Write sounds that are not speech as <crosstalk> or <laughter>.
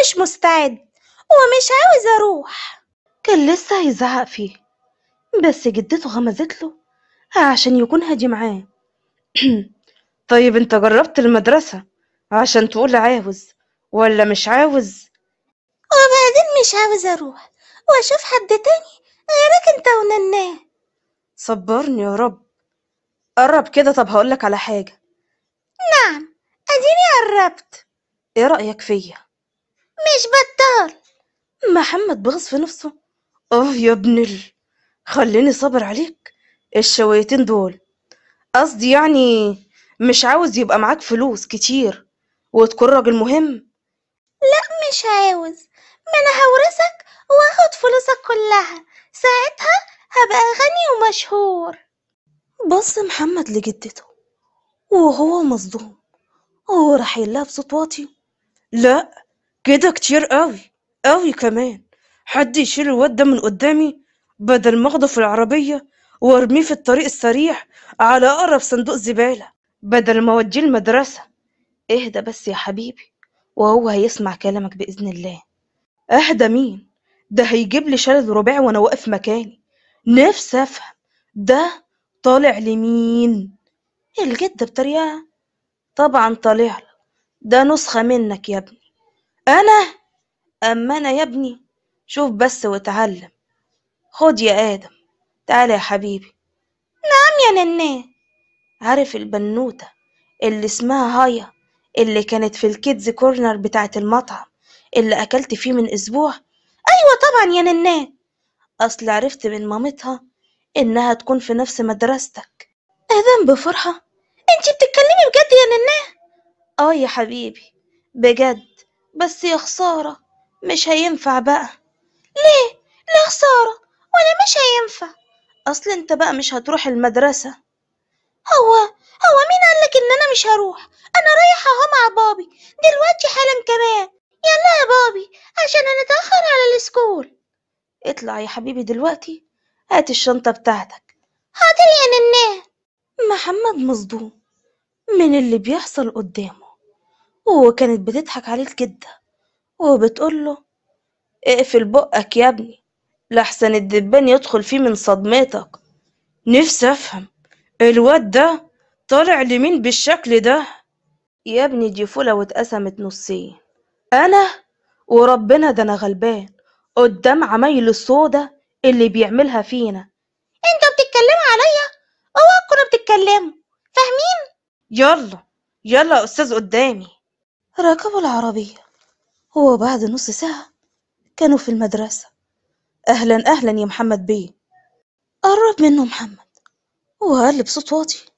مش مستعد ومش عاوز أروح كان لسه هيزعق فيه بس جدته غمزت له عشان يكون هادي معاه <clears throat> طيب انت جربت المدرسة عشان تقول عاوز ولا مش عاوز وبعدين مش عاوز أروح وأشوف حد تاني غيرك انت ونناه صبرني يا رب قرب كده طب هقولك على حاجة نعم أديني قربت ايه رأيك فيا مش بطال محمد بغص في نفسه اه يا ابن ال خليني صابر عليك الشويتين دول قصدي يعني مش عاوز يبقى معاك فلوس كتير وتكون راجل مهم لا مش عاوز ما انا هورثك واخد فلوسك كلها ساعتها هبقى غني ومشهور بص محمد لجدته وهو مصدوم وراح يقلها بصوت واطي لا كده كتير قوي قوي كمان حد يشيل الواد ده من قدامي بدل ما اخده في العربية وارميه في الطريق السريع على اقرب صندوق زبالة بدل ما اوديه المدرسة اهدى بس يا حبيبي وهو هيسمع كلامك بإذن الله اهدى مين ده هيجيب لي شلل رباعي وانا واقف مكاني نفسي افهم ده طالع لمين الجد بطريقة طبعا طالع ده نسخة منك يا ابني أنا؟ أما أنا يا ابني شوف بس واتعلم خد يا آدم تعالى يا حبيبي نعم يا نناه عارف البنوتة اللي اسمها هايا اللي كانت في الكيدز كورنر بتاعة المطعم اللي أكلت فيه من أسبوع أيوة طبعا يا نناه أصل عرفت من مامتها إنها تكون في نفس مدرستك آدم بفرحة أنتي بتتكلمي بجد يا نناه آه يا حبيبي بجد بس يا خسارة مش هينفع بقى ليه؟ ليه لا خساره ولا مش هينفع أصل أنت بقى مش هتروح المدرسة هو هو مين قالك إن أنا مش هروح؟ أنا رايحة أهو مع بابي دلوقتي حالا كمان يلا يا بابي عشان أنا أتأخر على السكول اطلع يا حبيبي دلوقتي هات الشنطة بتاعتك حاضر يا نناه محمد مصدوم من اللي بيحصل قدامه وكانت بتضحك عليه الجدة وبتقوله اقفل بقك يا ابني لحسن الدبان يدخل فيه من صدمتك نفسي افهم الواد ده طالع لمين بالشكل ده يا ابني دي فولة واتقسمت نصين انا وربنا ده انا غلبان قدام عمايل الصودا اللي بيعملها فينا انتوا بتتكلموا عليا اوعى تكونوا بتتكلموا فاهمين يلا يلا يا استاذ قدامي ركبوا العربية وبعد نص ساعة كانوا في المدرسة أهلا أهلا يا محمد بيه قرب منه محمد وقال بصوت واطي